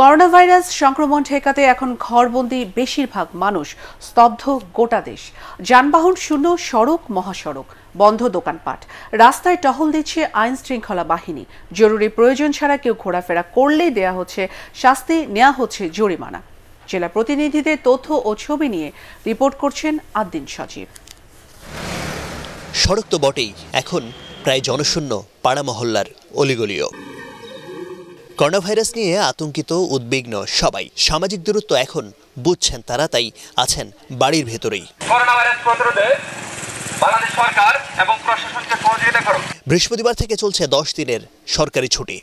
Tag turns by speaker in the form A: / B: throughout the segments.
A: corona virus সংক্রমণ ঠেকাতে এখন ঘরবন্দি বেশিরভাগ মানুষ স্তব্ধ গোটা দেশ যানবাহন শূন্য সড়ক মহাসড়ক বন্ধ দোকানপাট রাস্তায় টহল দিচ্ছে আইন শৃঙ্খলা বাহিনী জরুরি প্রয়োজন ছাড়া কেউ ঘোরাফেরা করলেই দেয়া হচ্ছে শাস্তি নেওয়া হচ্ছে জরিমানা জেলা প্রতিনিধিদের তথ্য ও ছবি নিয়ে রিপোর্ট করছেন আদ্দিন সচিব
B: সড়ক তো বটেই এখন প্রায় জনশূন্য পাড়া মহল্লার অলিগলিও করোনাভাইরাস নিয়ে আতঙ্কিত উদ্বিগ্ন সবাই সামাজিক দূরত্ব এখন বুঝছেন তারা তাই আছেন বাড়ির ভেতরেই বৃহস্পতিবার থেকে চলছে দশ দিনের সরকারি ছুটি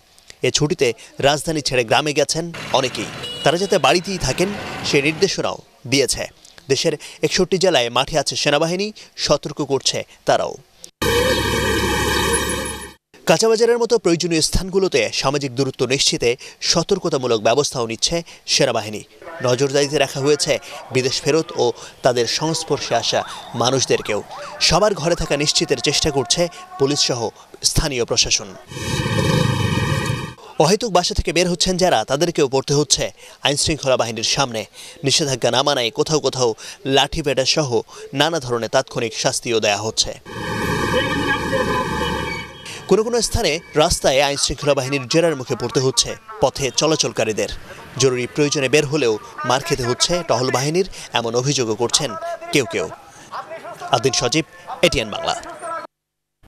B: এ ছুটিতে রাজধানী ছেড়ে গ্রামে গেছেন অনেকেই তারা যাতে বাড়িতেই থাকেন সে নির্দেশনাও দিয়েছে দেশের একষট্টি জেলায় মাঠে আছে সেনাবাহিনী সতর্ক করছে তারাও কাঁচাবাজারের মতো প্রয়োজনীয় স্থানগুলোতে সামাজিক দূরত্ব নিশ্চিতে সতর্কতামূলক ব্যবস্থাও নিচ্ছে সেনাবাহিনী নজরদারিতে রাখা হয়েছে বিদেশ ফেরত ও তাদের সংস্পর্শে আসা মানুষদেরকেও সবার ঘরে থাকা নিশ্চিতের চেষ্টা করছে পুলিশ সহ স্থানীয় প্রশাসন অহেতুক বাসা থেকে বের হচ্ছেন যারা তাদেরকেও পড়তে হচ্ছে আইনশৃঙ্খলা বাহিনীর সামনে নিষেধাজ্ঞা না মানায় কোথাও কোথাও লাঠি পেটা সহ নানা ধরনের তাৎক্ষণিক শাস্তিও দেয়া হচ্ছে কোনো কোনো স্থানে রাস্তায় আইন শৃঙ্খলা বাহিনীর জেরার মুখে পড়তে হচ্ছে পথে চলাচলকারীদের জরুরি প্রয়োজনে বের হলেও মার খেতে হচ্ছে টহল বাহিনীর এমন অভিযোগও করছেন কেউ কেউ আদিন সজীব এটিএন বাংলা